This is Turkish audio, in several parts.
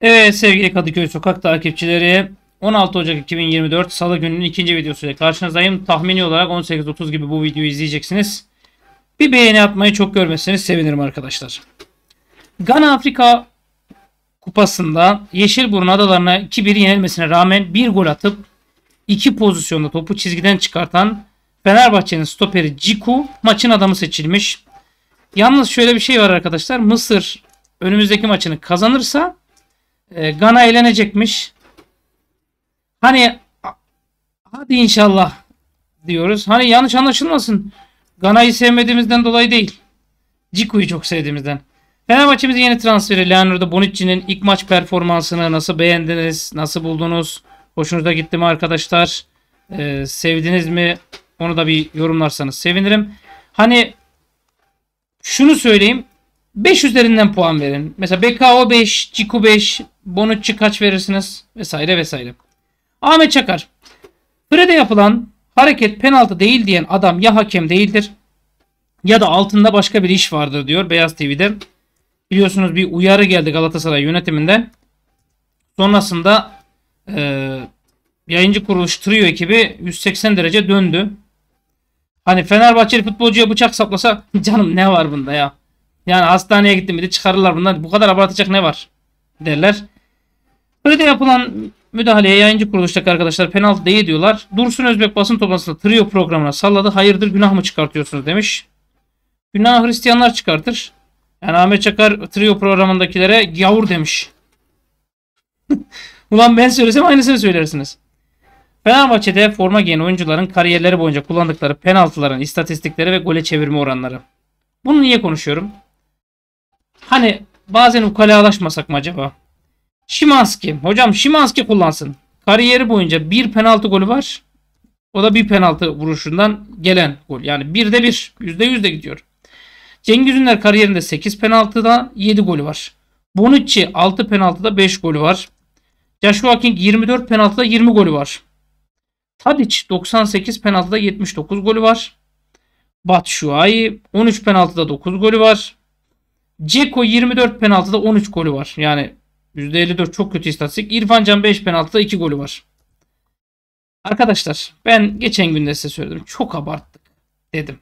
Evet sevgili Kadıköy Sokak takipçileri 16 Ocak 2024 Salı gününün ikinci videosuyla karşınızdayım. Tahmini olarak 18.30 gibi bu videoyu izleyeceksiniz. Bir beğeni atmayı çok görmezseniz sevinirim arkadaşlar. Gana Afrika kupasında Yeşilburnu adalarına 2-1 yenilmesine rağmen bir gol atıp iki pozisyonda topu çizgiden çıkartan Fenerbahçe'nin stoperi Ciku maçın adamı seçilmiş. Yalnız şöyle bir şey var arkadaşlar. Mısır önümüzdeki maçını kazanırsa ee, Gana eğlenecekmiş. Hani hadi inşallah diyoruz. Hani yanlış anlaşılmasın. Gana'yı sevmediğimizden dolayı değil. Ciku'yu çok sevdiğimizden. Fenerbahçe'mizin yeni transferi Leonardo Bonucci'nin ilk maç performansını nasıl beğendiniz? Nasıl buldunuz? Hoşunuza gitti mi arkadaşlar? Ee, sevdiniz mi? Onu da bir yorumlarsanız sevinirim. Hani şunu söyleyeyim. 5 üzerinden puan verin. Mesela BKO 5, Ciku 5, Bonucci kaç verirsiniz? Vesaire vesaire. Ahmet Çakar. prede yapılan hareket penaltı değil diyen adam ya hakem değildir ya da altında başka bir iş vardır diyor Beyaz TV'de. Biliyorsunuz bir uyarı geldi Galatasaray yönetiminden. Sonrasında e, yayıncı kuruluş Trio ekibi 180 derece döndü. Hani Fenerbahçeli futbolcuya bıçak saplasa canım ne var bunda ya. Yani hastaneye gittim bir de çıkarırlar bundan bu kadar abartacak ne var derler. Böyle yapılan müdahaleye yayıncı kuruluştaki arkadaşlar penaltı değil diyorlar. Dursun Özbek basın toplantısında trio programına salladı. Hayırdır günah mı çıkartıyorsunuz demiş. Günah Hristiyanlar çıkartır. Yani Ahmet Çakar trio programındakilere yavur demiş. Ulan ben söylesem aynısını söylersiniz. Fenerbahçe'de forma giyen oyuncuların kariyerleri boyunca kullandıkları penaltıların istatistikleri ve gole çevirme oranları. Bunu niye konuşuyorum? Hani bazen ukalalaşmasak mı acaba? Şimanski. Hocam Şimanski kullansın. Kariyeri boyunca bir penaltı golü var. O da bir penaltı vuruşundan gelen gol. Yani bir de bir. Yüzde yüz de gidiyor. Cengiz Ünler kariyerinde 8 penaltıda 7 golü var. Bonucci 6 penaltıda 5 golü var. Joshua King 24 penaltıda 20 golü var. Tadic 98 penaltıda 79 golü var. Batshuayi 13 penaltıda 9 golü var. Ceko 24 penaltıda 13 golü var. Yani %54 çok kötü istatistik. İrfan Can 5 penaltıda 2 golü var. Arkadaşlar ben geçen günde size söyledim. Çok abarttık dedim.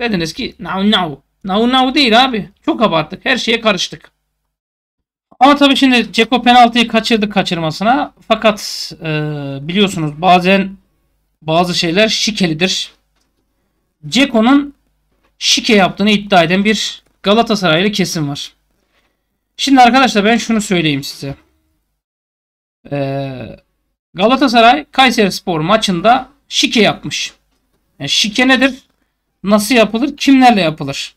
Dediniz ki now now. Now now değil abi. Çok abarttık. Her şeye karıştık. Ama tabii şimdi Ceko penaltıyı kaçırdı kaçırmasına. Fakat e, biliyorsunuz bazen bazı şeyler şikelidir. Ceko'nun şike yaptığını iddia eden bir Galatasaraylı kesim var. Şimdi arkadaşlar ben şunu söyleyeyim size. Ee, Galatasaray Kayseri Spor maçında şike yapmış. Yani şike nedir? Nasıl yapılır? Kimlerle yapılır?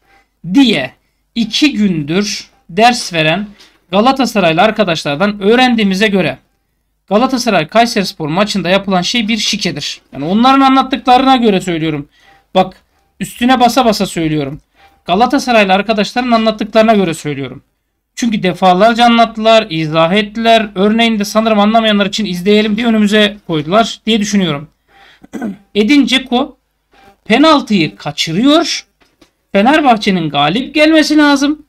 Diye iki gündür ders veren Galatasaraylı arkadaşlardan öğrendiğimize göre Galatasaray Kayseri Spor maçında yapılan şey bir şikedir. Yani onların anlattıklarına göre söylüyorum. Bak üstüne basa basa söylüyorum. Galatasaraylı arkadaşların anlattıklarına göre söylüyorum. Çünkü defalarca anlattılar, izah ettiler. Örneğin de sanırım anlamayanlar için izleyelim diye önümüze koydular diye düşünüyorum. Edin Ceko penaltıyı kaçırıyor. Fenerbahçe'nin galip gelmesi lazım.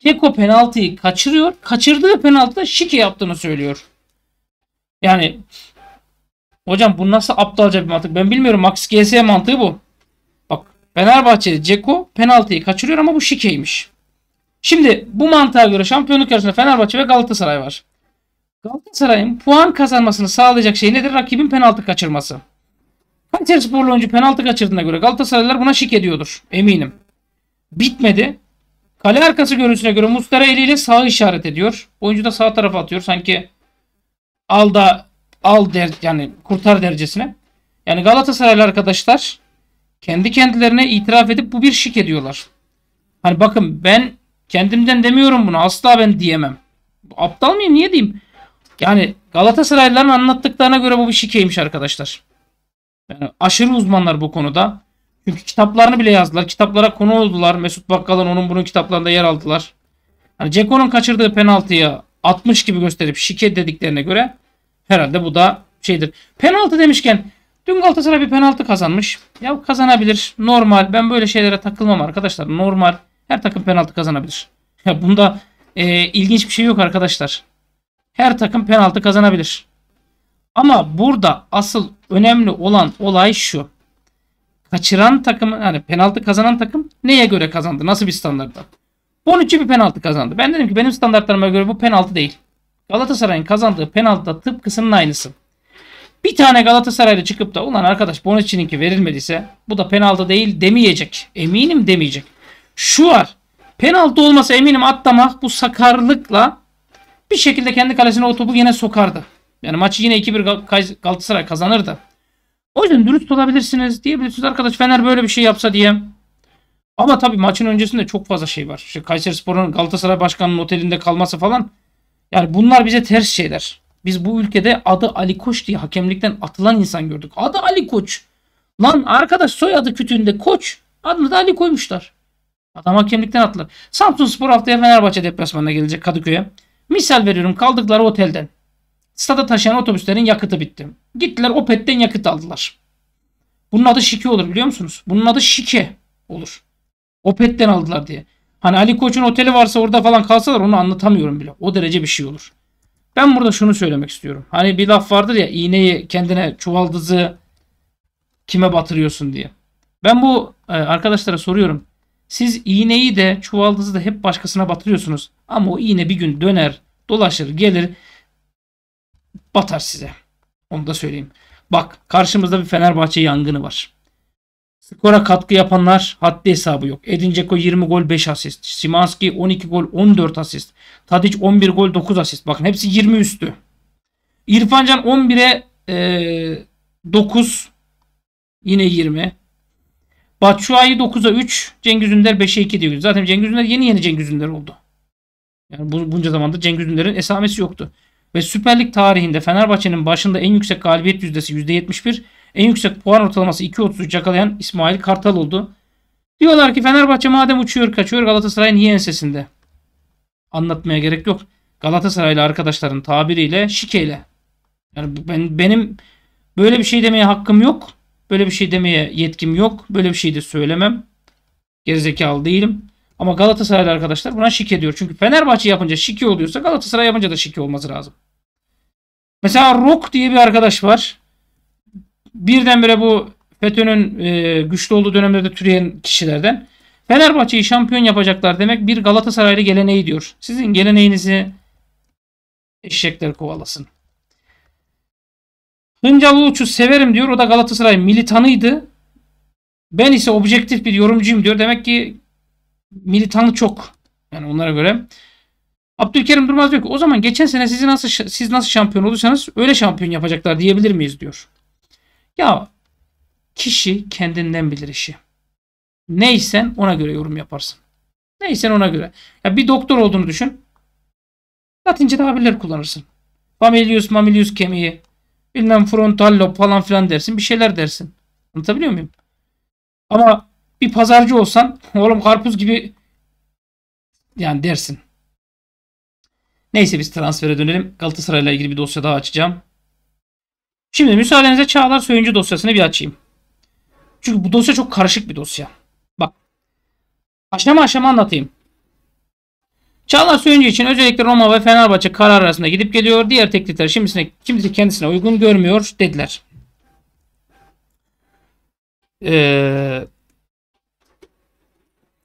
Ceko penaltıyı kaçırıyor. Kaçırdığı penaltıda şike yaptığını söylüyor. Yani hocam bu nasıl aptalca bir mantık ben bilmiyorum. Max GS mantığı bu. Bak Fenerbahçe'de Ceko penaltıyı kaçırıyor ama bu şikeymiş. Şimdi bu mantığa göre şampiyonluk yarışında Fenerbahçe ve Galatasaray var. Galatasaray'ın puan kazanmasını sağlayacak şey nedir? Rakibin penaltı kaçırması. Kayseri sporlu oyuncu penaltı kaçırdığına göre Galatasaraylılar buna şik ediyordur. Eminim. Bitmedi. Kale arkası görüntüsüne göre Mustara eliyle sağ işaret ediyor. Oyuncu da sağ tarafa atıyor. Sanki al da al der yani kurtar dercesine. Yani Galatasaraylı arkadaşlar kendi kendilerine itiraf edip bu bir şik ediyorlar. Hani bakın ben Kendimden demiyorum bunu. Asla ben diyemem. Aptal mıyım? Niye diyeyim? Yani Galatasaraylıların anlattıklarına göre bu bir şikeymiş arkadaşlar. Yani aşırı uzmanlar bu konuda. Çünkü kitaplarını bile yazdılar. Kitaplara konu oldular. Mesut Bakkal'ın onun bunun kitaplarında yer aldılar. Hani Ceko'nun kaçırdığı penaltıya 60 gibi gösterip şike dediklerine göre herhalde bu da şeydir. Penaltı demişken dün Galatasaray bir penaltı kazanmış. Ya kazanabilir. Normal. Ben böyle şeylere takılmam arkadaşlar. Normal. Her takım penaltı kazanabilir. Ya bunda e, ilginç bir şey yok arkadaşlar. Her takım penaltı kazanabilir. Ama burada asıl önemli olan olay şu. Kaçıran takım, yani penaltı kazanan takım neye göre kazandı? Nasıl bir standartta? Bonucci bir penaltı kazandı. Ben dedim ki benim standartlarıma göre bu penaltı değil. Galatasaray'ın kazandığı penaltı da tıpkısının aynısı. Bir tane Galatasaray'da çıkıp da ulan arkadaş Bonucci'ninki verilmediyse bu da penaltı değil demeyecek. Eminim demeyecek şu var. Penaltı olmasa eminim atlamak bu sakarlıkla bir şekilde kendi kalesine o topu yine sokardı. Yani maçı yine 2-1 Galatasaray kazanırdı. O yüzden dürüst olabilirsiniz diyebilirsiniz arkadaş Fener böyle bir şey yapsa diye. Ama tabii maçın öncesinde çok fazla şey var. İşte Kayseri Spor'un Galatasaray Başkanı'nın otelinde kalması falan. Yani bunlar bize ters şeyler. Biz bu ülkede adı Ali Koç diye hakemlikten atılan insan gördük. Adı Ali Koç. Lan arkadaş soyadı kütüğünde Koç. Adını da Ali koymuşlar. Adam hakemlikten attılar. Samsun Spor haftaya Fenerbahçe deplasmanına gelecek Kadıköy'e. Misal veriyorum kaldıkları otelden. Stada taşıyan otobüslerin yakıtı bitti. Gittiler Opet'ten yakıt aldılar. Bunun adı şike olur biliyor musunuz? Bunun adı şike olur. Opet'ten aldılar diye. Hani Ali Koç'un oteli varsa orada falan kalsalar onu anlatamıyorum bile. O derece bir şey olur. Ben burada şunu söylemek istiyorum. Hani bir laf vardır ya iğneyi kendine çuvaldızı kime batırıyorsun diye. Ben bu e, arkadaşlara soruyorum. Siz iğneyi de çuvaldızı da hep başkasına batırıyorsunuz. Ama o iğne bir gün döner, dolaşır, gelir, batar size. Onu da söyleyeyim. Bak karşımızda bir Fenerbahçe yangını var. Skora katkı yapanlar haddi hesabı yok. Edin Dzeko 20 gol 5 asist. Simanski 12 gol 14 asist. Tadic 11 gol 9 asist. Bakın hepsi 20 üstü. İrfancan 11'e e, 9 yine 20. Batshuayi 9'a 3, Cengiz Ünder 5'e 2 diyor. Zaten Cengiz Ünder yeni yeni Cengiz Ünder oldu. Yani bunca zamanda Cengiz Ünder'in esamesi yoktu. Ve Süper Lig tarihinde Fenerbahçe'nin başında en yüksek galibiyet yüzdesi %71, en yüksek puan ortalaması 2.33 yakalayan İsmail Kartal oldu. Diyorlar ki Fenerbahçe madem uçuyor kaçıyor Galatasaray'ın iyi ensesinde? Anlatmaya gerek yok. Galatasaraylı arkadaşların tabiriyle şikeyle. Yani ben, benim böyle bir şey demeye hakkım yok. Böyle bir şey demeye yetkim yok. Böyle bir şey de söylemem. Gerizekalı değilim. Ama Galatasaraylı arkadaşlar buna şike ediyor. Çünkü Fenerbahçe yapınca şike oluyorsa Galatasaray yapınca da şike olması lazım. Mesela Rock diye bir arkadaş var. Birdenbire bu FETÖ'nün e, güçlü olduğu dönemlerde türeyen kişilerden. Fenerbahçe'yi şampiyon yapacaklar demek bir Galatasaraylı geleneği diyor. Sizin geleneğinizi eşekler kovalasın. Hıncalı Uç'u severim diyor. O da Galatasaray militanıydı. Ben ise objektif bir yorumcuyum diyor. Demek ki militanı çok. Yani onlara göre. Abdülkerim Durmaz diyor ki o zaman geçen sene sizi nasıl siz nasıl şampiyon olursanız öyle şampiyon yapacaklar diyebilir miyiz diyor. Ya kişi kendinden bilir işi. Neysen ona göre yorum yaparsın. Neysen ona göre. Ya bir doktor olduğunu düşün. Latince haberler kullanırsın. Mamilius, mamilius kemiği. Bilmem frontal lob falan filan dersin. Bir şeyler dersin. Anlatabiliyor muyum? Ama bir pazarcı olsan oğlum karpuz gibi yani dersin. Neyse biz transfere dönelim. Galatasaray'la ilgili bir dosya daha açacağım. Şimdi müsaadenize Çağlar Söyüncü dosyasını bir açayım. Çünkü bu dosya çok karışık bir dosya. Bak. Aşama aşama anlatayım. Çağlar Söyüncü için özellikle Roma ve Fenerbahçe karar arasında gidip geliyor. Diğer teklifler şimdisine, kimse kendisine uygun görmüyor dediler. Ee,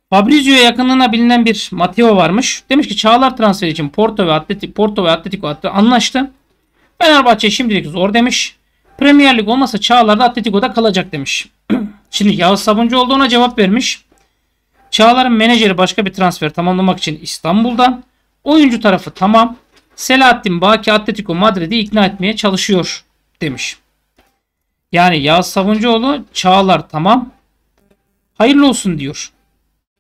Fabrizio'ya yakınlığına bilinen bir Matteo varmış. Demiş ki Çağlar transferi için Porto ve Atletico, Porto ve Atletico anlaştı. Fenerbahçe şimdilik zor demiş. Premier Lig olmasa Çağlar da Atletico'da kalacak demiş. Şimdi Yağız Sabuncu olduğuna cevap vermiş. Çağlar'ın menajeri başka bir transfer tamamlamak için İstanbul'da. Oyuncu tarafı tamam. Selahattin Baki Atletico Madrid'i ikna etmeye çalışıyor demiş. Yani Yağız Savuncuoğlu Çağlar tamam. Hayırlı olsun diyor.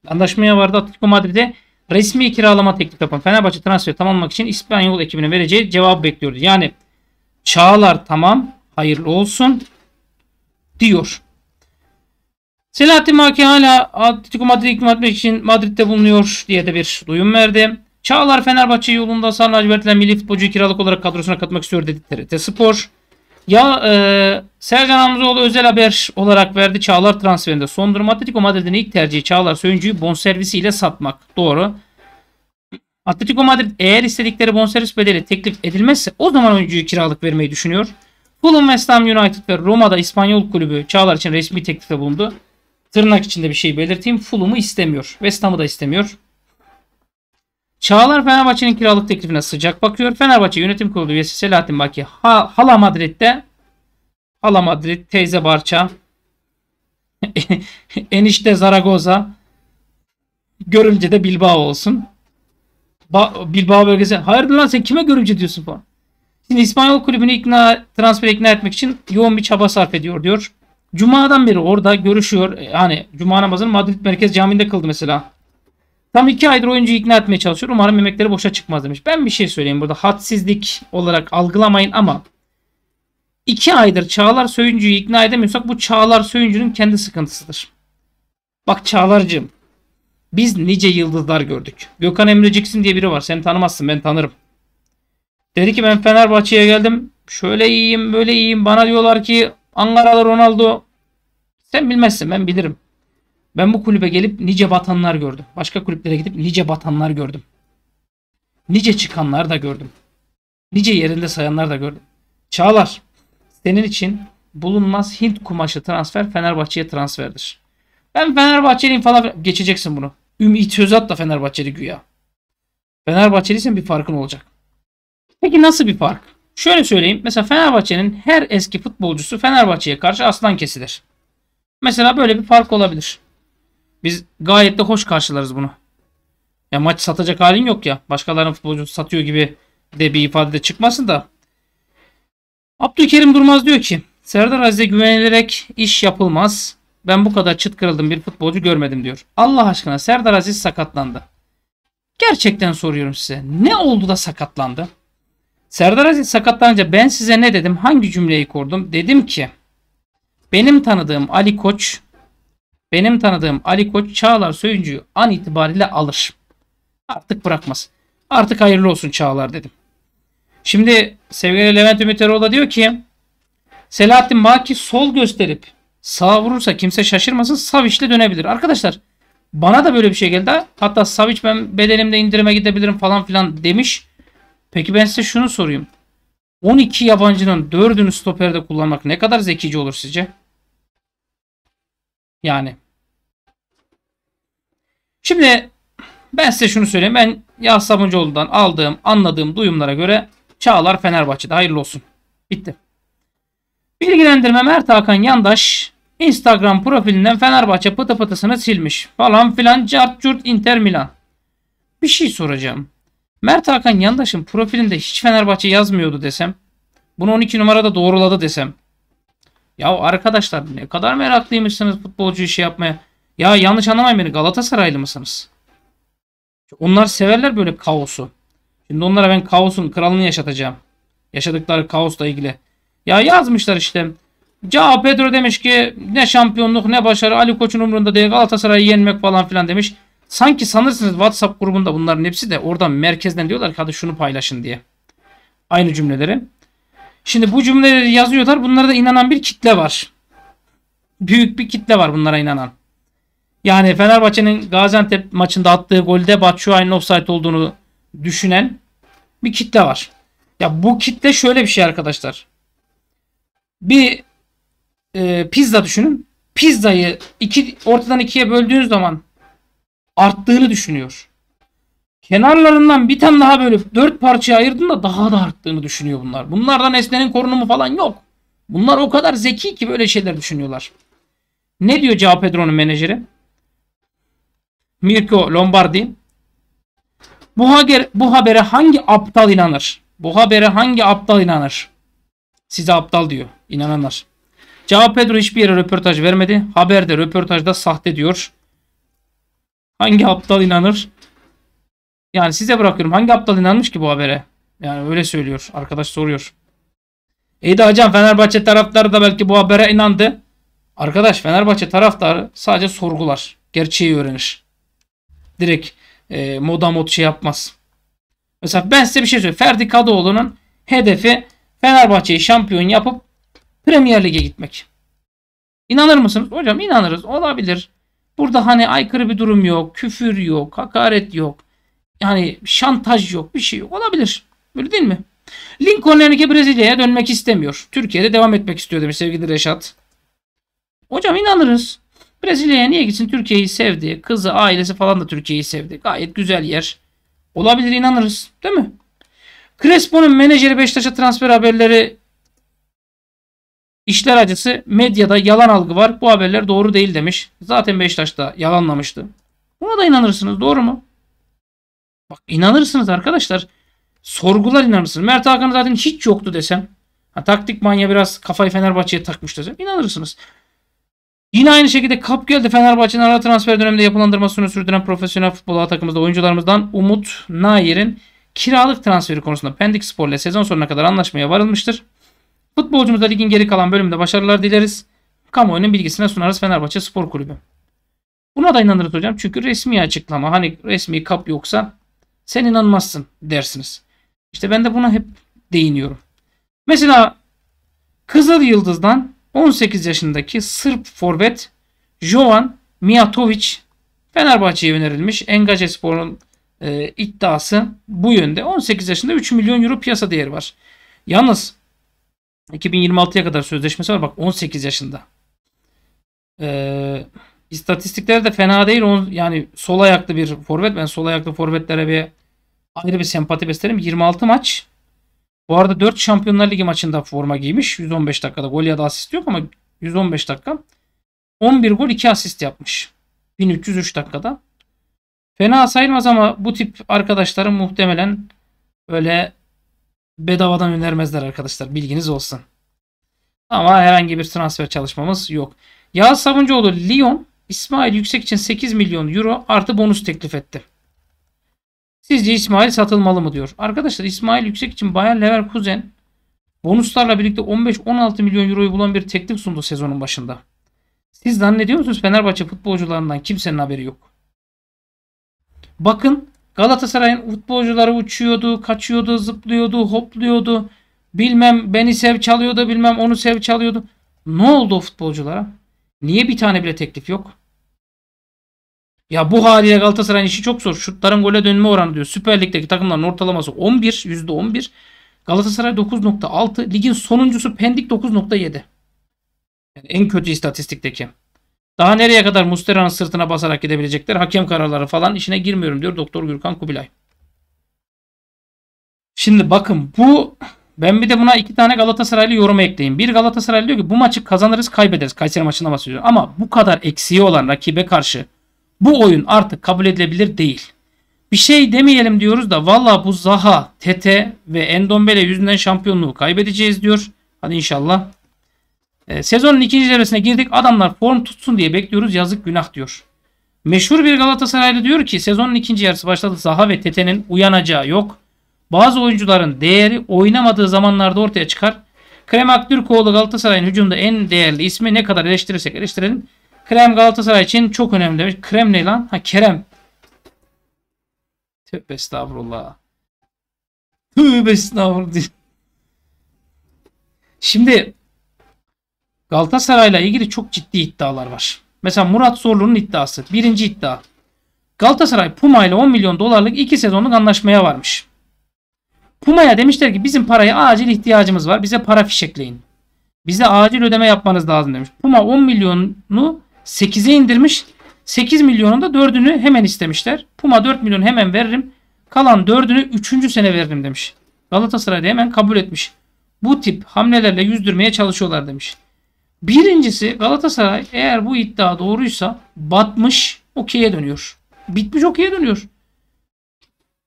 Anlaşmaya vardı Atletico Madrid'e resmi kiralama teklif yapan Fenerbahçe transferi tamamlamak için İspanyol ekibine vereceği cevabı bekliyordu. Yani Çağlar tamam hayırlı olsun diyor. Selahattin Maki hala Atletico Madrid'i iklim etmek için Madrid'de bulunuyor diye de bir duyum verdi. Çağlar Fenerbahçe yolunda Sarı Lacivert'le milli futbolcuyu kiralık olarak kadrosuna katmak istiyor dedi de spor. Ya e, Sercan Hamzoğlu özel haber olarak verdi Çağlar transferinde. Son durum Atletico Madrid'in ilk tercihi Çağlar Söyüncü'yü ile satmak. Doğru. Atletico Madrid eğer istedikleri bonservis bedeli teklif edilmezse o zaman oyuncuyu kiralık vermeyi düşünüyor. Fulham, West Ham United ve Roma'da İspanyol kulübü Çağlar için resmi teklifte bulundu. Tırnak içinde bir şey belirteyim. Fulham'ı istemiyor. West Ham'ı da istemiyor. Çağlar Fenerbahçe'nin kiralık teklifine sıcak bakıyor. Fenerbahçe Yönetim Kurulu üyesi Selahattin Baki ha, Hala Madrid'de Hala Madrid, teyze Barça, enişte Zaragoza, görümce de Bilbao olsun. Ba- Bilbao bölgesi. Hayırdır lan sen kime görümce diyorsun falan. Şimdi İspanyol kulübünü ikna, transfer ikna etmek için yoğun bir çaba sarf ediyor diyor. Cuma'dan beri orada görüşüyor. E, hani Cuma namazını Madrid Merkez Camii'nde kıldı mesela. Tam iki aydır oyuncuyu ikna etmeye çalışıyor. Umarım emekleri boşa çıkmaz demiş. Ben bir şey söyleyeyim burada. Hadsizlik olarak algılamayın ama iki aydır Çağlar Söyüncü'yü ikna edemiyorsak bu Çağlar Söyüncü'nün kendi sıkıntısıdır. Bak Çağlar'cığım biz nice yıldızlar gördük. Gökhan Emreciksin diye biri var. Sen tanımazsın ben tanırım. Dedi ki ben Fenerbahçe'ye geldim. Şöyle iyiyim böyle iyiyim. Bana diyorlar ki Angaralı Ronaldo sen bilmezsin ben bilirim. Ben bu kulübe gelip nice batanlar gördüm. Başka kulüplere gidip nice batanlar gördüm. Nice çıkanlar da gördüm. Nice yerinde sayanlar da gördüm. Çağlar senin için bulunmaz Hint kumaşı transfer Fenerbahçe'ye transferdir. Ben Fenerbahçeliyim falan geçeceksin bunu. Ümit Özat da Fenerbahçeli güya. Fenerbahçeliysen bir farkın olacak. Peki nasıl bir fark? Şöyle söyleyeyim. Mesela Fenerbahçe'nin her eski futbolcusu Fenerbahçe'ye karşı aslan kesilir. Mesela böyle bir fark olabilir. Biz gayet de hoş karşılarız bunu. Ya maç satacak halin yok ya. Başkalarının futbolcusu satıyor gibi de bir ifade de çıkmasın da. Abdülkerim Durmaz diyor ki Serdar Aziz'e güvenilerek iş yapılmaz. Ben bu kadar çıt kırıldım bir futbolcu görmedim diyor. Allah aşkına Serdar Aziz sakatlandı. Gerçekten soruyorum size. Ne oldu da sakatlandı? Serdar Aziz sakatlanınca ben size ne dedim? Hangi cümleyi kurdum? Dedim ki benim tanıdığım Ali Koç benim tanıdığım Ali Koç Çağlar Söyüncü'yü an itibariyle alır. Artık bırakmaz. Artık hayırlı olsun Çağlar dedim. Şimdi sevgili Levent Ümit Erol da diyor ki Selahattin Baki sol gösterip sağ vurursa kimse şaşırmasın Saviç'le dönebilir. Arkadaşlar bana da böyle bir şey geldi. Hatta Saviç ben bedenimde indirime gidebilirim falan filan demiş. Peki ben size şunu sorayım. 12 yabancının 4'ünü stoperde kullanmak ne kadar zekice olur sizce? Yani. Şimdi ben size şunu söyleyeyim. Ben Yağ Sabuncuoğlu'dan aldığım, anladığım duyumlara göre Çağlar Fenerbahçe'de. Hayırlı olsun. Bitti. Bilgilendirme Mert Hakan Yandaş Instagram profilinden Fenerbahçe pıtı pıtısını silmiş. Falan filan cart curt Inter Milan. Bir şey soracağım. Mert Hakan Yandaş'ın profilinde hiç Fenerbahçe yazmıyordu desem. Bunu 12 numarada doğruladı desem. Ya arkadaşlar ne kadar meraklıymışsınız futbolcu işi yapmaya. Ya yanlış anlamayın beni Galatasaraylı mısınız? Onlar severler böyle kaosu. Şimdi onlara ben kaosun kralını yaşatacağım. Yaşadıkları kaosla ilgili. Ya yazmışlar işte. Cao Pedro demiş ki ne şampiyonluk ne başarı Ali Koç'un umurunda değil Galatasaray'ı yenmek falan filan demiş. Sanki sanırsınız WhatsApp grubunda bunların hepsi de oradan merkezden diyorlar ki hadi şunu paylaşın diye. Aynı cümleleri. Şimdi bu cümleleri yazıyorlar. Bunlara da inanan bir kitle var. Büyük bir kitle var bunlara inanan. Yani Fenerbahçe'nin Gaziantep maçında attığı golde Batshuayi'nin offside olduğunu düşünen bir kitle var. Ya bu kitle şöyle bir şey arkadaşlar. Bir e, pizza düşünün. Pizzayı iki, ortadan ikiye böldüğünüz zaman arttığını düşünüyor. Kenarlarından bir tane daha böyle dört parçaya ayırdığında daha da arttığını düşünüyor bunlar. Bunlardan nesnenin korunumu falan yok. Bunlar o kadar zeki ki böyle şeyler düşünüyorlar. Ne diyor Cao Pedro'nun menajeri? Mirko Lombardi. Bu, haber, bu habere hangi aptal inanır? Bu habere hangi aptal inanır? Size aptal diyor. İnananlar. Cao Pedro hiçbir yere röportaj vermedi. Haberde röportajda sahte diyor. Hangi aptal inanır? Yani size bırakıyorum. Hangi aptal inanmış ki bu habere? Yani öyle söylüyor. Arkadaş soruyor. İyi de hocam Fenerbahçe taraftarı da belki bu habere inandı. Arkadaş Fenerbahçe taraftarı sadece sorgular. Gerçeği öğrenir. Direkt e, moda mod şey yapmaz. Mesela ben size bir şey söyleyeyim. Ferdi Kadıoğlu'nun hedefi Fenerbahçe'yi şampiyon yapıp Premier Lig'e gitmek. İnanır mısınız? Hocam inanırız. Olabilir. Burada hani aykırı bir durum yok, küfür yok, hakaret yok. Yani şantaj yok, bir şey yok. Olabilir. Öyle değil mi? Lincoln Enrique Brezilya'ya dönmek istemiyor. Türkiye'de devam etmek istiyor demiş sevgili Reşat. Hocam inanırız. Brezilya'ya niye gitsin? Türkiye'yi sevdi. Kızı, ailesi falan da Türkiye'yi sevdi. Gayet güzel yer. Olabilir inanırız. Değil mi? Crespo'nun menajeri Beşiktaş'a transfer haberleri İşler acısı medyada yalan algı var. Bu haberler doğru değil demiş. Zaten Beşiktaş'ta yalanlamıştı. Buna da inanırsınız doğru mu? Bak inanırsınız arkadaşlar. Sorgular inanırsınız. Mert Hakan zaten hiç yoktu desem. Ha, taktik manya biraz kafayı Fenerbahçe'ye takmış desem. İnanırsınız. Yine aynı şekilde kap geldi. Fenerbahçe'nin ara transfer döneminde yapılandırmasını sürdüren profesyonel futbol takımımızda oyuncularımızdan Umut Nayir'in kiralık transferi konusunda Pendik Spor ile sezon sonuna kadar anlaşmaya varılmıştır. Futbolcumuza ligin geri kalan bölümünde başarılar dileriz. Kamuoyunun bilgisine sunarız Fenerbahçe Spor Kulübü. Buna da inanırız hocam. Çünkü resmi açıklama. Hani resmi kap yoksa sen inanmazsın dersiniz. İşte ben de buna hep değiniyorum. Mesela Kızıl Yıldız'dan 18 yaşındaki Sırp forvet Jovan Mijatovic Fenerbahçe'ye önerilmiş. Engage Spor'un e, iddiası bu yönde. 18 yaşında 3 milyon euro piyasa değeri var. Yalnız 2026'ya kadar sözleşmesi var. Bak 18 yaşında. Ee, istatistikleri de fena değil. Onun, yani sol ayaklı bir forvet. Ben sol ayaklı forvetlere bir ayrı bir sempati beslerim. 26 maç. Bu arada 4 Şampiyonlar Ligi maçında forma giymiş. 115 dakikada gol ya da asist yok ama 115 dakika. 11 gol 2 asist yapmış. 1303 dakikada. Fena sayılmaz ama bu tip arkadaşların muhtemelen böyle bedavadan önermezler arkadaşlar. Bilginiz olsun. Ama herhangi bir transfer çalışmamız yok. Yağız Sabuncuoğlu Lyon İsmail Yüksek için 8 milyon euro artı bonus teklif etti. Sizce İsmail satılmalı mı diyor. Arkadaşlar İsmail Yüksek için Bayer Leverkusen bonuslarla birlikte 15-16 milyon euroyu bulan bir teklif sundu sezonun başında. Siz zannediyor musunuz Fenerbahçe futbolcularından kimsenin haberi yok. Bakın Galatasaray'ın futbolcuları uçuyordu, kaçıyordu, zıplıyordu, hopluyordu. Bilmem beni sev çalıyordu, bilmem onu sev çalıyordu. Ne oldu o futbolculara? Niye bir tane bile teklif yok? Ya bu haliyle Galatasaray'ın işi çok zor. Şutların gole dönme oranı diyor. Süper Lig'deki takımların ortalaması 11, %11. Galatasaray 9.6, ligin sonuncusu Pendik 9.7. Yani en kötü istatistikteki. Daha nereye kadar Mustera'nın sırtına basarak gidebilecekler? Hakem kararları falan işine girmiyorum diyor Doktor Gürkan Kubilay. Şimdi bakın bu ben bir de buna iki tane Galatasaraylı yorum ekleyeyim. Bir Galatasaraylı diyor ki bu maçı kazanırız kaybederiz. Kayseri maçına bahsediyor. Ama bu kadar eksiği olan rakibe karşı bu oyun artık kabul edilebilir değil. Bir şey demeyelim diyoruz da valla bu Zaha, Tete ve Endombele yüzünden şampiyonluğu kaybedeceğiz diyor. Hadi inşallah e, sezonun ikinci devresine girdik. Adamlar form tutsun diye bekliyoruz. Yazık günah diyor. Meşhur bir Galatasaraylı diyor ki sezonun ikinci yarısı başladı. Zaha ve Tete'nin uyanacağı yok. Bazı oyuncuların değeri oynamadığı zamanlarda ortaya çıkar. Krem Aktürkoğlu Galatasaray'ın hücumda en değerli ismi ne kadar eleştirirsek eleştirelim. Krem Galatasaray için çok önemli demiş. Krem ne lan? Ha Kerem. Tövbe estağfurullah. Tövbe estağfurullah. Şimdi Galatasaray'la ilgili çok ciddi iddialar var. Mesela Murat Zorlu'nun iddiası. Birinci iddia. Galatasaray Puma ile 10 milyon dolarlık 2 sezonluk anlaşmaya varmış. Puma'ya demişler ki bizim paraya acil ihtiyacımız var. Bize para fişekleyin. Bize acil ödeme yapmanız lazım demiş. Puma 10 milyonunu 8'e indirmiş. 8 milyonun da 4'ünü hemen istemişler. Puma 4 milyon hemen veririm. Kalan 4'ünü 3. sene veririm demiş. Galatasaray da hemen kabul etmiş. Bu tip hamlelerle yüzdürmeye çalışıyorlar demiş. Birincisi Galatasaray eğer bu iddia doğruysa batmış okey'e dönüyor. Bitmiş okey'e dönüyor.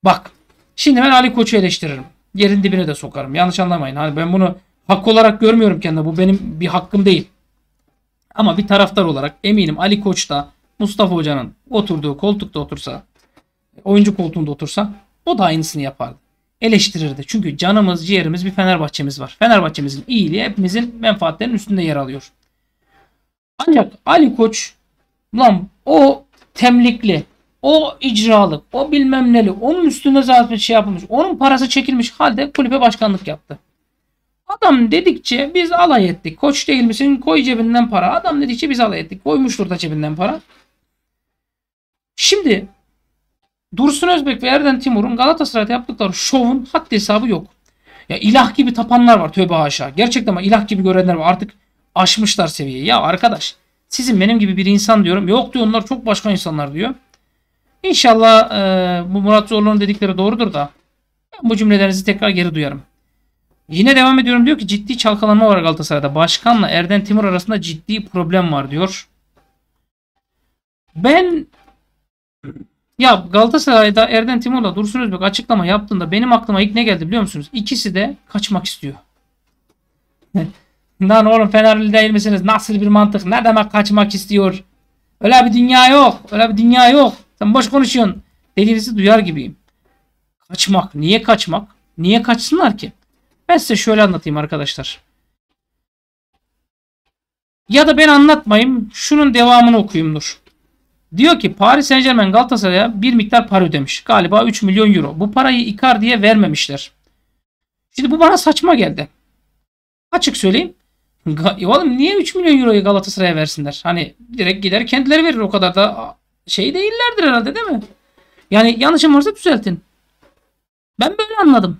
Bak şimdi ben Ali Koç'u eleştiririm. Yerin dibine de sokarım. Yanlış anlamayın. Hani ben bunu hak olarak görmüyorum kendime. Bu benim bir hakkım değil. Ama bir taraftar olarak eminim Ali Koç da Mustafa Hoca'nın oturduğu koltukta otursa, oyuncu koltuğunda otursa o da aynısını yapardı eleştirirdi. Çünkü canımız, ciğerimiz bir Fenerbahçemiz var. Fenerbahçemizin iyiliği hepimizin menfaatlerinin üstünde yer alıyor. Ancak Ali Koç lan o temlikli, o icralı, o bilmem neli, onun üstüne zaten şey yapılmış, onun parası çekilmiş halde kulübe başkanlık yaptı. Adam dedikçe biz alay ettik. Koç değil misin? Koy cebinden para. Adam dedikçe biz alay ettik. Koymuştur da cebinden para. Şimdi Dursun Özbek ve Erden Timur'un Galatasaray'da yaptıkları şovun haddi hesabı yok. Ya ilah gibi tapanlar var tövbe haşa. Gerçekten ama ilah gibi görenler var. Artık aşmışlar seviyeyi. Ya arkadaş sizin benim gibi bir insan diyorum. Yok diyor onlar çok başka insanlar diyor. İnşallah e, bu Murat Zorlu'nun dedikleri doğrudur da bu cümlelerinizi tekrar geri duyarım. Yine devam ediyorum diyor ki ciddi çalkalanma var Galatasaray'da. Başkanla Erden Timur arasında ciddi problem var diyor. Ben ya Galatasaray'da Erden Timur'la Dursun Özbek açıklama yaptığında benim aklıma ilk ne geldi biliyor musunuz? İkisi de kaçmak istiyor. Lan oğlum Fenerli değil misiniz? Nasıl bir mantık? Ne demek kaçmak istiyor? Öyle bir dünya yok. Öyle bir dünya yok. Sen boş konuşuyorsun. Dediğinizi duyar gibiyim. Kaçmak. Niye kaçmak? Niye kaçsınlar ki? Ben size şöyle anlatayım arkadaşlar. Ya da ben anlatmayayım. Şunun devamını okuyayım dur. Diyor ki Paris Saint Germain Galatasaray'a bir miktar para ödemiş. Galiba 3 milyon euro. Bu parayı Icardi'ye vermemişler. Şimdi bu bana saçma geldi. Açık söyleyeyim. E oğlum niye 3 milyon euroyu Galatasaray'a versinler? Hani direkt gider kendileri verir o kadar da şey değillerdir herhalde değil mi? Yani yanlışım varsa düzeltin. Ben böyle anladım.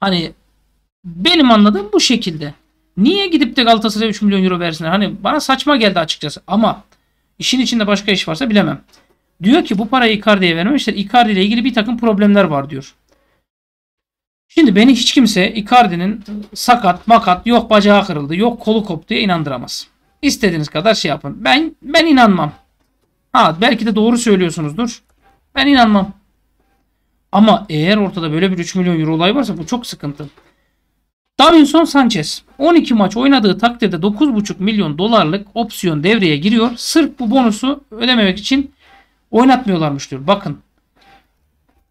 Hani benim anladığım bu şekilde. Niye gidip de Galatasaray'a 3 milyon euro versinler? Hani bana saçma geldi açıkçası. Ama İşin içinde başka iş varsa bilemem. Diyor ki bu parayı Icardi'ye vermemişler. Icardi ile ilgili bir takım problemler var diyor. Şimdi beni hiç kimse Icardi'nin sakat, makat, yok bacağı kırıldı, yok kolu koptuya inandıramaz. İstediğiniz kadar şey yapın. Ben ben inanmam. Ha belki de doğru söylüyorsunuzdur. Ben inanmam. Ama eğer ortada böyle bir 3 milyon euro olay varsa bu çok sıkıntı. Davinson Sanchez 12 maç oynadığı takdirde 9,5 milyon dolarlık opsiyon devreye giriyor. Sırf bu bonusu ödememek için oynatmıyorlarmış diyor. Bakın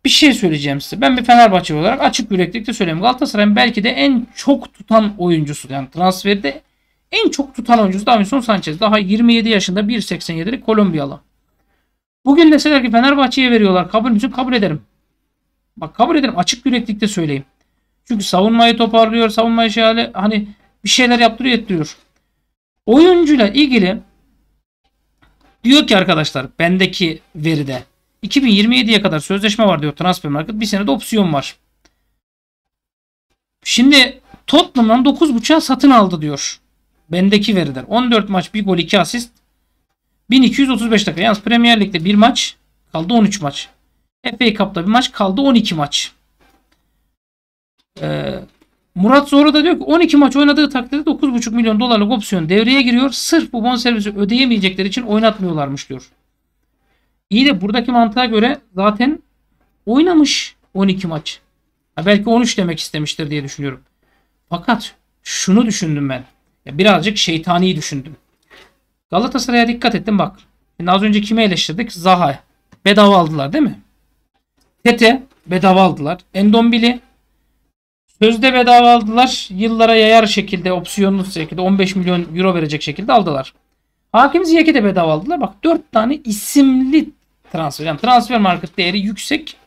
bir şey söyleyeceğim size. Ben bir Fenerbahçe olarak açık yüreklilikte söyleyeyim. Galatasaray'ın belki de en çok tutan oyuncusu. Yani transferde en çok tutan oyuncusu Davinson Sanchez. Daha 27 yaşında 1.87'lik Kolombiyalı. Bugün deseler ki Fenerbahçe'ye veriyorlar. Kabul müsün? Kabul ederim. Bak kabul ederim. Açık yüreklilikte söyleyeyim. Çünkü savunmayı toparlıyor. Savunma işi hali hani bir şeyler yaptırıyor ettiriyor. Oyuncuyla ilgili diyor ki arkadaşlar bendeki veride 2027'ye kadar sözleşme var diyor transfer market. Bir senede opsiyon var. Şimdi Tottenham'dan 9.5'a satın aldı diyor. Bendeki veriler. 14 maç 1 gol 2 asist. 1235 dakika. Yalnız Premier Lig'de bir maç kaldı 13 maç. FA Cup'ta bir maç kaldı 12 maç. Ee, Murat Zoru da diyor ki 12 maç oynadığı takdirde 9,5 milyon dolarlık opsiyon devreye giriyor. Sırf bu bonservisi ödeyemeyecekler için oynatmıyorlarmış diyor. İyi de buradaki mantığa göre zaten oynamış 12 maç. Ya belki 13 demek istemiştir diye düşünüyorum. Fakat şunu düşündüm ben. Ya birazcık şeytani düşündüm. Galatasaray'a dikkat ettim bak. Şimdi az önce kimi eleştirdik? Zaha. Bedava aldılar değil mi? Tete bedava aldılar. Endombili Sözde bedava aldılar. Yıllara yayar şekilde, opsiyonlu şekilde 15 milyon euro verecek şekilde aldılar. Hakim Ziyech'i de bedava aldılar. Bak 4 tane isimli transfer. Yani transfer market değeri yüksek.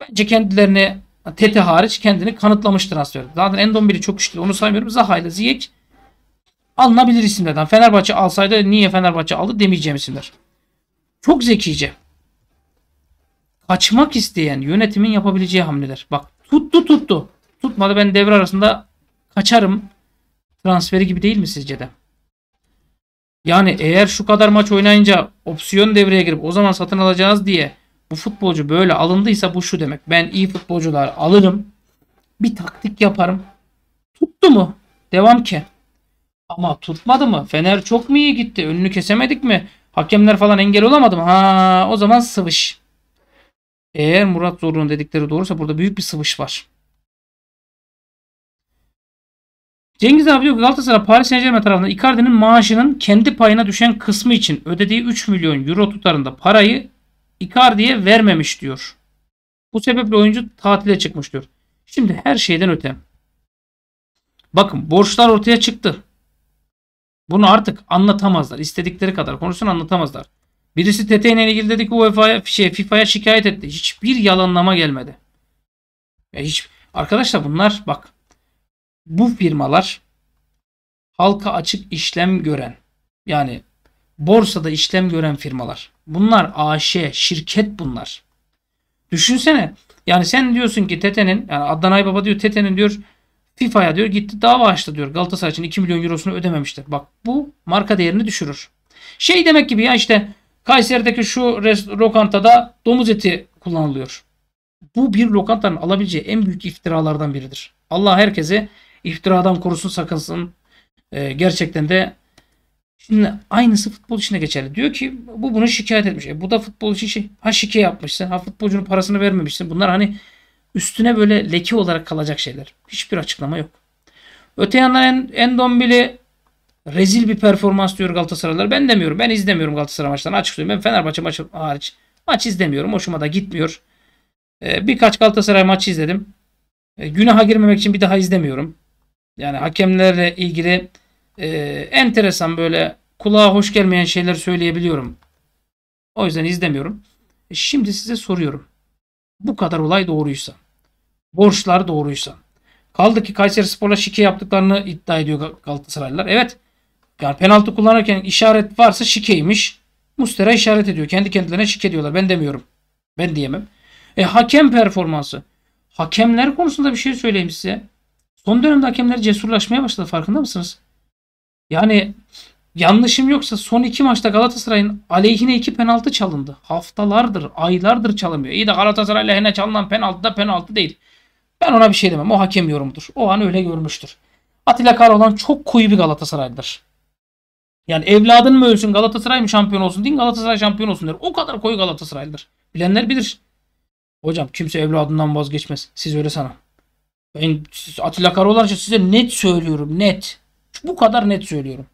Bence kendilerine Tete hariç kendini kanıtlamış transfer. Zaten Endombili çok güçlü. Onu saymıyorum. Zaha ile Ziyech alınabilir isimlerden. Fenerbahçe alsaydı niye Fenerbahçe aldı demeyeceğim isimler. Çok zekice. Kaçmak isteyen yönetimin yapabileceği hamleler. Bak Tuttu tuttu. Tutmadı ben devre arasında kaçarım. Transferi gibi değil mi sizce de? Yani eğer şu kadar maç oynayınca opsiyon devreye girip o zaman satın alacağız diye bu futbolcu böyle alındıysa bu şu demek. Ben iyi futbolcular alırım. Bir taktik yaparım. Tuttu mu? Devam ki. Ama tutmadı mı? Fener çok mu iyi gitti? Önünü kesemedik mi? Hakemler falan engel olamadı mı? Ha, o zaman sıvış. Eğer Murat Zorlu'nun dedikleri doğruysa burada büyük bir sıvış var. Cengiz abi diyor ki Galatasaray Paris Saint Germain tarafından Icardi'nin maaşının kendi payına düşen kısmı için ödediği 3 milyon euro tutarında parayı Icardi'ye vermemiş diyor. Bu sebeple oyuncu tatile çıkmış diyor. Şimdi her şeyden öte. Bakın borçlar ortaya çıktı. Bunu artık anlatamazlar. İstedikleri kadar konuşsun anlatamazlar. Birisi TTN ile ilgili dedi ki UEFA'ya şey, FIFA'ya şikayet etti. Hiçbir yalanlama gelmedi. Ya hiç arkadaşlar bunlar bak bu firmalar halka açık işlem gören yani borsada işlem gören firmalar. Bunlar AŞ, şirket bunlar. Düşünsene yani sen diyorsun ki TT'nin yani Adnan Aybaba diyor TT'nin diyor FIFA'ya diyor gitti dava açtı diyor. Galatasaray için 2 milyon eurosunu ödememiştir. Bak bu marka değerini düşürür. Şey demek gibi ya işte Kayseri'deki şu lokantada domuz eti kullanılıyor. Bu bir lokantanın alabileceği en büyük iftiralardan biridir. Allah herkese iftiradan korusun sakınsın. Ee, gerçekten de Şimdi aynısı futbol için geçerli. Diyor ki bu bunu şikayet etmiş. E, bu da futbol için şey. Ha şike yapmışsın. Ha futbolcunun parasını vermemişsin. Bunlar hani üstüne böyle leke olarak kalacak şeyler. Hiçbir açıklama yok. Öte yandan en, Endombili Rezil bir performans diyor Galatasaraylılar. Ben demiyorum. Ben izlemiyorum Galatasaray maçlarını. Açık söyleyeyim. Ben Fenerbahçe maçı hariç maç izlemiyorum. Hoşuma da gitmiyor. Ee, birkaç Galatasaray maçı izledim. Ee, günaha girmemek için bir daha izlemiyorum. Yani hakemlerle ilgili e, enteresan böyle kulağa hoş gelmeyen şeyler söyleyebiliyorum. O yüzden izlemiyorum. E, şimdi size soruyorum. Bu kadar olay doğruysa, borçlar doğruysa, kaldı ki Kayseri Spor'a şike yaptıklarını iddia ediyor Galatasaraylılar. Evet yani penaltı kullanırken işaret varsa şikeymiş. Mustera işaret ediyor. Kendi kendilerine şike diyorlar. Ben demiyorum. Ben diyemem. E hakem performansı. Hakemler konusunda bir şey söyleyeyim size. Son dönemde hakemler cesurlaşmaya başladı. Farkında mısınız? Yani yanlışım yoksa son iki maçta Galatasaray'ın aleyhine iki penaltı çalındı. Haftalardır, aylardır çalınmıyor. İyi de Galatasaray aleyhine çalınan penaltı da penaltı değil. Ben ona bir şey demem. O hakem yorumudur. O an öyle görmüştür. Atilla Karaoğlan çok koyu bir Galatasaraylıdır. Yani evladın mı ölsün Galatasaray mı şampiyon olsun deyin Galatasaray şampiyon olsun der. O kadar koyu Galatasaraylıdır. Bilenler bilir. Hocam kimse evladından vazgeçmez. Siz öyle sana. Ben Atilla Karaoğlanca size net söylüyorum. Net. Bu kadar net söylüyorum.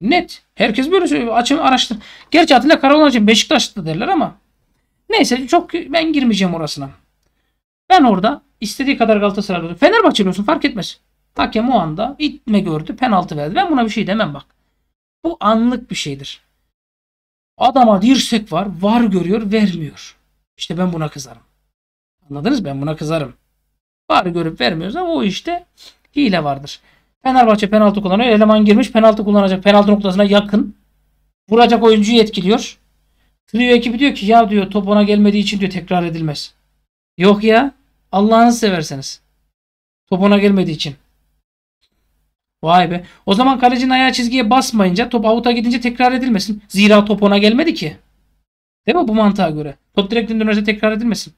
Net. Herkes böyle söylüyor. Açın araştır. Gerçi Atilla Karaoğlanca Beşiktaş'ta derler ama neyse çok ben girmeyeceğim orasına. Ben orada istediği kadar Galatasaraylı Fenerbahçe Fenerbahçeli olsun fark etmez. Hakem o anda itme gördü. Penaltı verdi. Ben buna bir şey demem bak. Bu anlık bir şeydir. Adama dirsek var. Var görüyor vermiyor. İşte ben buna kızarım. Anladınız? Ben buna kızarım. Var görüp vermiyoruz ama o işte hile vardır. Fenerbahçe penaltı kullanıyor. Eleman girmiş penaltı kullanacak. Penaltı noktasına yakın. Vuracak oyuncuyu etkiliyor. Trio ekibi diyor ki ya diyor top ona gelmediği için diyor tekrar edilmez. Yok ya Allah'ını severseniz. Top ona gelmediği için. Vay be. O zaman kalecinin ayağı çizgiye basmayınca top avuta gidince tekrar edilmesin. Zira top ona gelmedi ki. Değil mi bu mantığa göre? Top direkt dönerse tekrar edilmesin.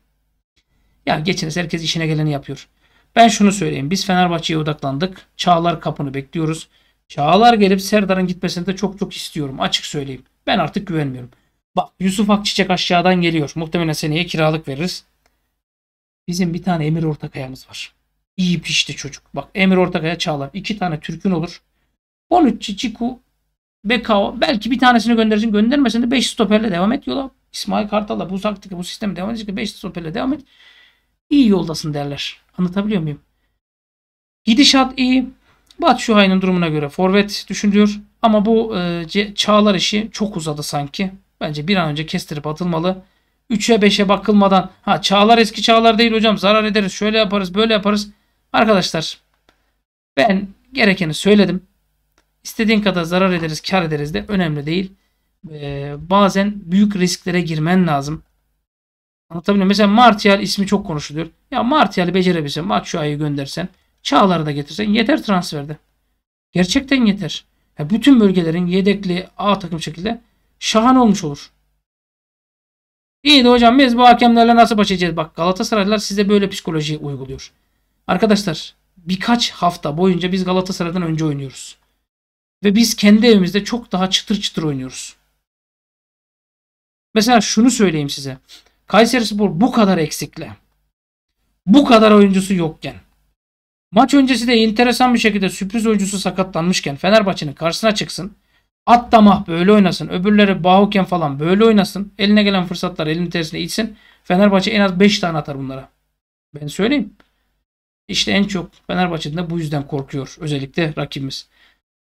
Ya geçiniz herkes işine geleni yapıyor. Ben şunu söyleyeyim. Biz Fenerbahçe'ye odaklandık. Çağlar kapını bekliyoruz. Çağlar gelip Serdar'ın gitmesini de çok çok istiyorum. Açık söyleyeyim. Ben artık güvenmiyorum. Bak Yusuf Akçiçek aşağıdan geliyor. Muhtemelen seneye kiralık veririz. Bizim bir tane Emir Ortakaya'mız var iyi pişti çocuk. Bak Emir Ortakaya Çağlar. iki tane Türk'ün olur. 13 Çiçiku Bekao. Belki bir tanesini göndersin. Göndermesen de 5 stoperle devam et yola. İsmail Kartal'la bu taktik bu sisteme devam edecek. 5 stoperle devam et. İyi yoldasın derler. Anlatabiliyor muyum? Gidişat iyi. Batu Şuhay'ın durumuna göre forvet düşünülüyor. Ama bu e, Çağlar işi çok uzadı sanki. Bence bir an önce kestirip atılmalı. 3'e 5'e bakılmadan ha Çağlar eski Çağlar değil hocam zarar ederiz şöyle yaparız böyle yaparız. Arkadaşlar ben gerekeni söyledim. İstediğin kadar zarar ederiz, kar ederiz de önemli değil. Ee, bazen büyük risklere girmen lazım. Anlatabiliyor muyum? Mesela Martial ismi çok konuşuluyor. Ya Martial'i becerebilsen, Batshuayi'yi göndersen, Çağlar'ı da getirsen yeter transferde. Gerçekten yeter. Ya bütün bölgelerin yedekli A takım şekilde şahane olmuş olur. İyi de hocam biz bu hakemlerle nasıl baş edeceğiz? Bak Galatasaraylılar size böyle psikoloji uyguluyor. Arkadaşlar birkaç hafta boyunca biz Galatasaray'dan önce oynuyoruz. Ve biz kendi evimizde çok daha çıtır çıtır oynuyoruz. Mesela şunu söyleyeyim size. Kayseri Spor bu kadar eksikle. Bu kadar oyuncusu yokken. Maç öncesi de enteresan bir şekilde sürpriz oyuncusu sakatlanmışken Fenerbahçe'nin karşısına çıksın. at damah böyle oynasın. Öbürleri Bahuken falan böyle oynasın. Eline gelen fırsatlar elinin tersine itsin. Fenerbahçe en az 5 tane atar bunlara. Ben söyleyeyim. İşte en çok Fenerbahçe'den de bu yüzden korkuyor. Özellikle rakibimiz.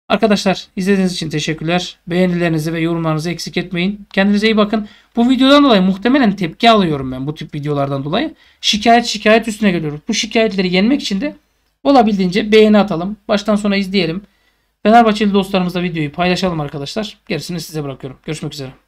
Arkadaşlar izlediğiniz için teşekkürler. Beğenilerinizi ve yorumlarınızı eksik etmeyin. Kendinize iyi bakın. Bu videodan dolayı muhtemelen tepki alıyorum ben bu tip videolardan dolayı. Şikayet şikayet üstüne geliyoruz. Bu şikayetleri yenmek için de olabildiğince beğeni atalım. Baştan sona izleyelim. Fenerbahçeli dostlarımızla videoyu paylaşalım arkadaşlar. Gerisini size bırakıyorum. Görüşmek üzere.